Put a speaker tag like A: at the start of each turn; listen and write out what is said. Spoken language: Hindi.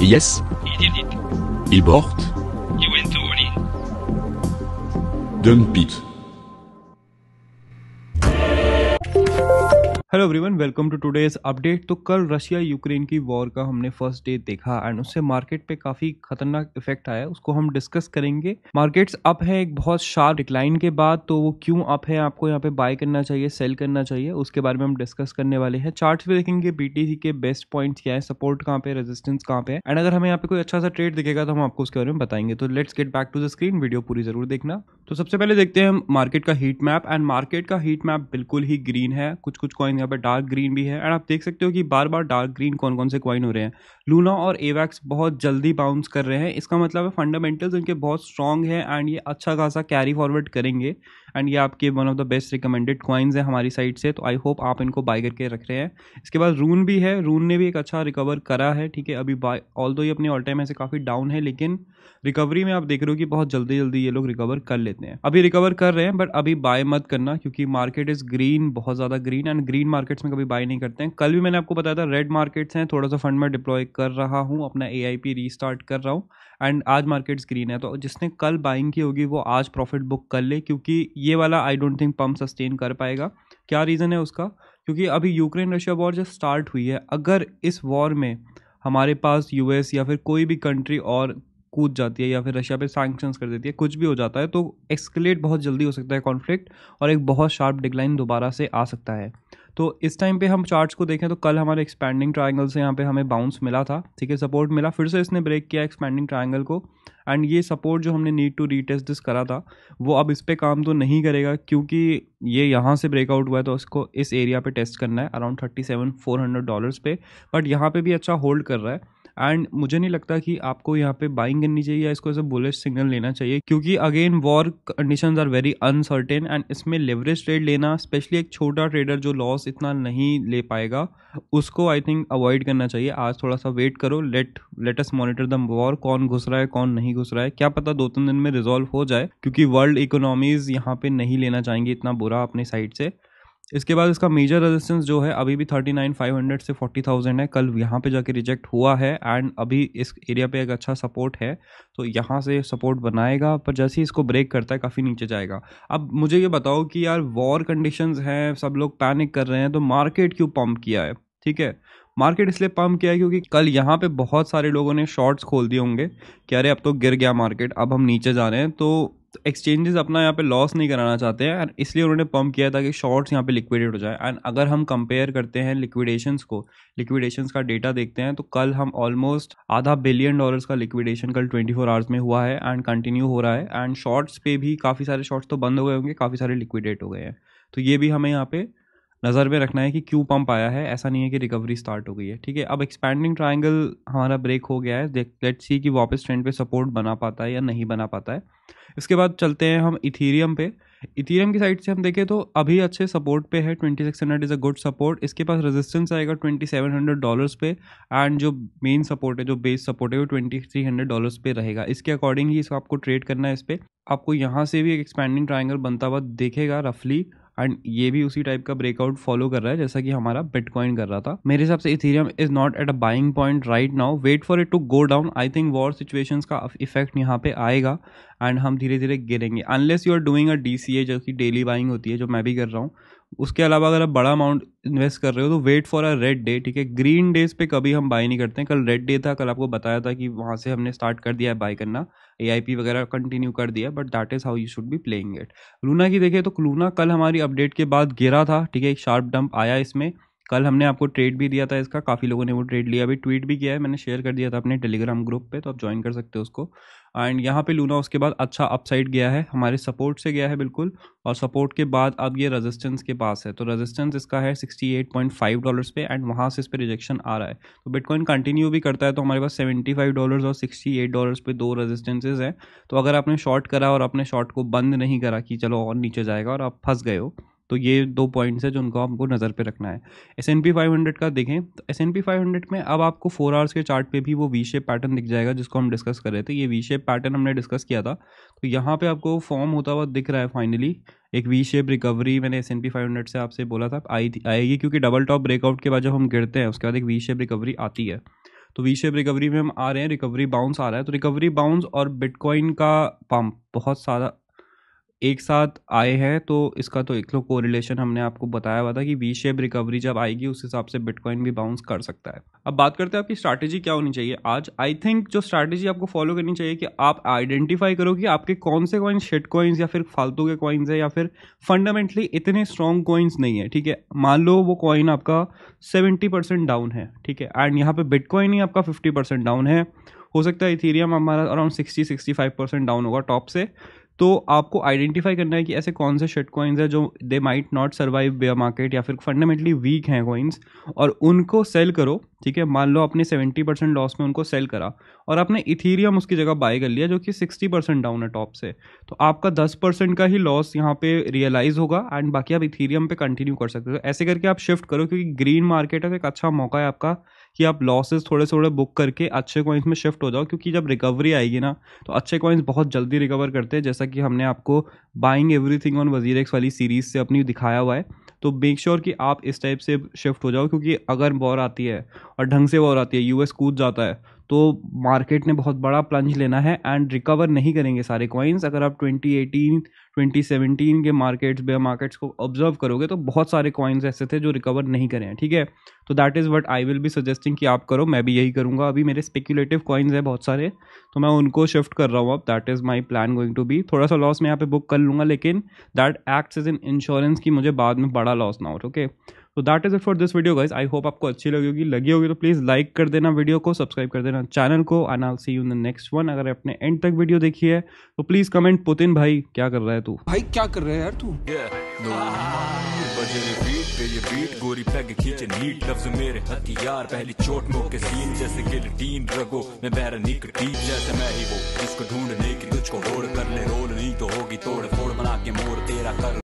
A: Yes. He did it. Il bought. He went to in. Dump it. Hello everyone welcome to today update तो कल रशिया यूक्रेन की वॉर का हमने फर्स्ट डे देखा एंड उससे मार्केट पे काफी खतरनाक इफेक्ट आया उसको हम डिस्कस करेंगे मार्केट्स अप है एक बहुत शार्प डिक्लाइन के बाद तो वो क्यों अप है आपको यहाँ पे बाय करना चाहिए सेल करना चाहिए उसके बारे में हम डिस्कस करने वाले हैं चार्ट पे देखेंगे बीटीसी के बेस्ट पॉइंट क्या है सपोर्ट कहाँ पे रेजिस्टेंस कहाँ पे है एंड अगर हमें यहाँ पे कोई अच्छा सा ट्रेड दिखेगा तो हम आपको उसके बारे में बताएंगे तो let's get back to the screen video पूरी जरूर देखना तो सबसे पहले देखते हैं मार्केट का हीट मैप एंड मार्केट का हीट मैप बिल्कुल ही ग्रीन है कुछ कुछ कॉइन एंड यहाँ पे डार्क ग्रीन भी है एंड आप देख सकते हो कि बार बार डार्क ग्रीन कौन कौन से क्वाइन हो रहे हैं लूना और एवैक्स बहुत जल्दी बाउंस कर रहे हैं इसका मतलब है फंडामेंटल्स इनके बहुत स्ट्रॉन्ग है एंड ये अच्छा खासा कैरी फॉरवर्ड करेंगे एंड ये आपके one of the best recommended coins हैं हमारी साइड से तो आई होप आप इनको बाई करके रख रहे हैं इसके बाद रून भी है रून ने भी एक अच्छा रिकवर करा है ठीक है अभी बाई ऑल दो ये अपने ऑल टाइम ऐसे काफ़ी डाउन है लेकिन रिकवरी में आप देख रहे हो कि बहुत जल्दी जल्दी ये लोग रिकवर कर लेते हैं अभी रिकवर कर रहे हैं बट अभी बाय मत करना क्योंकि मार्केट इज़ ग्रीन बहुत ज़्यादा ग्रीन एंड ग्रीन मार्केट्स में कभी बाय नहीं करते हैं कल भी मैंने आपको बताया था रेड मार्केट्स हैं थोड़ा सा फंड में डिप्लॉय कर रहा हूँ अपना ए रीस्टार्ट कर रहा हूँ एंड आज मार्केट्स ग्रीन है तो जिसने कल बाइंग की होगी वो आज प्रॉफिट बुक कर ले क्योंकि ये वाला I don't think pump sustain कर पाएगा क्या रीज़न है उसका क्योंकि अभी यूक्रेन रशिया वॉर जब स्टार्ट हुई है अगर इस वॉर में हमारे पास यूएस या फिर कोई भी कंट्री और कूद जाती है या फिर रशिया पे सैंक्शंस कर देती है कुछ भी हो जाता है तो एक्सकलेट बहुत जल्दी हो सकता है कॉन्फ्लिक्ट और एक बहुत शार्प डिक्लाइन दोबारा से आ सकता है तो इस टाइम पे हम चार्ट्स को देखें तो कल हमारे एक्सपेंडिंग ट्राइंगल से यहाँ पे हमें बाउंस मिला था ठीक है सपोर्ट मिला फिर से इसने ब्रेक किया एक्सपैंडिंग ट्राइंगल को एंड ये सपोर्ट जो हमने नीड टू रीटेस्ट दिस करा था वो अब इस पर काम तो नहीं करेगा क्योंकि ये यहाँ से ब्रेकआउट हुआ है तो उसको इस एरिया पर टेस्ट करना है around thirty seven four hundred dollars पे बट यहाँ पर भी अच्छा होल्ड कर रहा है एंड मुझे नहीं लगता कि आपको यहाँ पे बाइंग करनी चाहिए या इसको ऐसे बुलिश सिग्नल लेना चाहिए क्योंकि again war condition are very uncertain and इसमें लेवरेज ट्रेड लेना स्पेशली एक छोटा ट्रेडर जो लॉस इतना नहीं ले पाएगा उसको आई थिंक अवॉइड करना चाहिए आज थोड़ा सा वेट करो let latest monitor the war कौन घुस रहा है कौन नहीं घुस रहा है क्या पता दो तीन दिन में रिजॉल्व हो जाए क्योंकि वर्ल्ड इकोनॉमीज यहाँ पे नहीं लेना चाहेंगे इतना बुरा अपने साइड से इसके बाद इसका मेजर रेजिस्टेंस जो है अभी भी थर्टी नाइन फाइव हंड्रेड से फोर्टी थाउजेंड है कल यहाँ पे जाके रिजेक्ट हुआ है एंड अभी इस एरिया पे एक अच्छा सपोर्ट है तो यहाँ से सपोर्ट बनाएगा पर जैसे ही इसको ब्रेक करता है काफ़ी नीचे जाएगा अब मुझे ये बताओ कि यार वॉर कंडीशंस हैं सब लोग पैनिक कर रहे हैं तो मार्केट क्यों पम्प किया है ठीक है मार्केट इसलिए पम्प किया है क्योंकि कल यहाँ पे बहुत सारे लोगों ने शॉर्ट्स खोल दिए होंगे कि अरे अब तो गिर गया मार्केट अब हम नीचे जा रहे हैं तो तो एक्सचेंजेस अपना यहाँ पे लॉस नहीं कराना चाहते हैं एंड इसलिए उन्होंने पम्प किया था कि शॉर्ट्स यहाँ पे लिक्विडेट हो जाए एंड अगर हम कंपेयर करते हैं लिक्विडेशंस को लिक्विडेशंस का डेटा देखते हैं तो कल हम ऑलमोस्ट आधा बिलियन डॉलर्स का लिक्विडेशन कल 24 आवर्स में हुआ है एंड कंटिन्यू हो रहा है एंड शॉर्ट्स पे भी काफ़ी सारे शॉर्ट्स तो बंद हो गए होंगे काफ़ी सारे लिक्विडेट हो गए हैं तो ये भी हमें यहाँ पे नज़र में रखना है कि क्यों पंप आया है ऐसा नहीं है कि रिकवरी स्टार्ट हो गई है ठीक है अब एक्सपैंडिंग ट्राइंगल हमारा ब्रेक हो गया है लेट्स सी कि वापस ट्रेंड पे सपोर्ट बना पाता है या नहीं बना पाता है इसके बाद चलते हैं हम इथीरियम पे इथीरियम की साइड से हम देखें तो अभी अच्छे सपोर्ट पे है twenty six hundred is a good support इसके पास रेजिस्टेंस आएगा ट्वेंटी सेवन हंड्रेड डॉलर्स पे एंड जो मेन सपोर्ट है जो बेस सपोर्ट है वो ट्वेंटी थ्री हंड्रेड डॉलर्स पे रहेगा इसके अकॉर्डिंग ही इसको आपको ट्रेड करना है इस पर आपको यहाँ से भी एक एक्सपैंडिंग ट्राइंगल बनता हुआ देखेगा रफली एंड ये भी उसी टाइप का ब्रेकआउट फॉलो कर रहा है जैसा कि हमारा बिटकॉइन कर रहा था मेरे हिसाब से Ethereum is not at a buying point right now wait for it to go down I think war situations का इफेक्ट यहाँ पे आएगा एंड हम धीरे धीरे गिरेंगे unless you are doing a D जो कि डेली बाइंग होती है जो मैं भी कर रहा हूँ उसके अलावा अगर आप बड़ा अमाउंट इन्वेस्ट कर रहे हो तो wait for a red day ठीक है ग्रीन डेज पे कभी हम बाई नहीं करते हैं कल रेड डे था कल आपको बताया था कि वहाँ से हमने स्टार्ट कर दिया है बाई करना ए वगैरह कंटिन्यू कर दिया but that is how you should be playing it Luna की देखें तो लूना कल हमारी अपडेट के बाद गिरा था ठीक है एक शार्प डंप आया इसमें कल हमने आपको ट्रेड भी दिया था इसका काफ़ी लोगों ने वो ट्रेड लिया अभी ट्वीट भी किया है मैंने शेयर कर दिया था अपने टेलीग्राम ग्रुप पे तो आप ज्वाइन कर सकते हो उसको एंड यहाँ पे लूना उसके बाद अच्छा अपसाइड गया है हमारे सपोर्ट से गया है बिल्कुल और सपोर्ट के बाद अब ये रेजिस्टेंस के पास है तो रेजिस्टेंस इसका है फाइव डॉलर्स पे एंड वहाँ से इस पर रिजेक्शन आ रहा है तो बिटकॉइन कंटिन्यू भी करता है तो हमारे पास फाइव डॉलर्स और एट डॉलर्स पे दो रजिस्टेंसेज हैं तो अगर आपने शॉर्ट करा और अपने शॉर्ट को बंद नहीं करा कि चलो और नीचे जाएगा और आप फंस गए हो तो ये दो पॉइंट्स हैं जो उनको आपको नज़र पे रखना है S N P five hundred का देखें तो S N P five hundred में अब आपको फोर आवर्स के चार्ट पे भी वो वी शेप पैटर्न दिख जाएगा जिसको हम डिस्कस कर रहे थे ये वी शेप पैटर्न हमने डिस्कस किया था तो यहाँ पे आपको फॉर्म होता हुआ दिख रहा है फाइनली एक वी शेप रिकवरी मैंने S N P five hundred से आपसे बोला था आई आएगी क्योंकि डबल टॉप ब्रेकआउट के बाद जब हम गिरते हैं उसके बाद एक वी शेप रिकवरी आती है तो वी शेप रिकवरी में हम आ रहे हैं रिकवरी बाउंस आ रहा है तो रिकवरी बाउंस और बिटकॉइन का पम्प बहुत सारा एक साथ आए हैं तो इसका तो एक लो तो रिलेशन हमने आपको बताया हुआ था कि वी शेप रिकवरी जब आएगी उस हिसाब से बिटकॉइन भी बाउंस कर सकता है अब बात करते हैं आपकी स्ट्रैटेजी क्या होनी चाहिए आज आई थिंक जो स्ट्रैटेजी आपको फॉलो करनी चाहिए कि आप आइडेंटिफाई करो कि आपके कौन से कॉइन शेट कॉइन्स या फिर फालतू के कॉइन्स है या फिर फंडामेंटली इतने स्ट्रॉन्ग कॉइन्स नहीं है ठीक है मान लो वो कॉइन आपका सेवेंटी परसेंट डाउन है ठीक है एंड यहाँ पर बिटकॉइन ही आपका फिफ्टी परसेंट डाउन है हो सकता है इथीरियम हमारा around sixty sixty five percent down होगा टॉप से तो आपको आइडेंटिफाई करना है कि ऐसे कौन से शर्ट कॉइन्स हैं जो they might not survive bear market या फिर फंडामेंटली वीक हैं कॉइन्स और उनको सेल करो ठीक है मान लो आपने सेवेंटी परसेंट लॉस में उनको सेल करा और आपने इथीरियम उसकी जगह बाय कर लिया जो कि सिक्सटी परसेंट डाउन है टॉप से तो आपका दस परसेंट का ही लॉस यहाँ पे रियलाइज़ होगा एंड बाकी आप इथीरियम पे कंटिन्यू कर सकते हो ऐसे करके आप शिफ्ट करो क्योंकि ग्रीन मार्केट है तो एक अच्छा मौका है आपका कि आप लॉसेस थोड़े थोड़े बुक करके अच्छे कॉइन्स में शिफ्ट हो जाओ क्योंकि जब रिकवरी आएगी ना तो अच्छे कॉइन्स बहुत जल्दी रिकवर करते हैं जैसा कि हमने आपको बाइंग एवरीथिंग ऑन वजीर वाली सीरीज़ से अपनी दिखाया हुआ है तो मेक श्योर कि आप इस टाइप से शिफ्ट हो जाओ क्योंकि अगर बॉर आती है और ढंग से बॉर आती है यूएस कूद जाता है तो मार्केट ने बहुत बड़ा प्लंज लेना है एंड रिकवर नहीं करेंगे सारे कॉइन्स अगर आप 2018 2017 के मार्केट्स बे मार्केट्स को ऑब्जर्व करोगे तो बहुत सारे कॉइन्स ऐसे थे जो रिकवर नहीं करें ठीक है तो that is what I will be suggesting कि आप करो मैं भी यही करूँगा अभी मेरे स्पेक्यूलेटिव कॉइन्स हैं बहुत सारे तो मैं उनको शिफ्ट कर रहा हूँ अब that is my plan going to be थोड़ा सा लॉस मैं यहाँ पे बुक कर लूँगा लेकिन that acts is in insurance की मुझे बाद में बड़ा बड़ा लॉस ना हो ओके तो that is it for this video guys I hope आपको अच्छी लगी होगी लगी होगी तो प्लीज़ लाइक कर देना वीडियो को सब्सक्राइब कर देना चैनल को and I see you in the next one अगर आपने एंड तक वीडियो देखी है तो प्लीज़ कमेंट पुतिन भाई क्या कर रहा है तू भाई क्या कर रहा है यार तू ये बीट गोरी पैग खींचे नीट लफ्ज मेरे हथियार पहली चोट मौके सीन जैसे गिल गिलटीन रगो मैं बैरा निकटी जैसे मैं ही वो जिसको ढूंढने की तुझको होड़ कर ले रोल नहीं तो होगी तोड़ फोड़ बना के मोड़ तेरा कर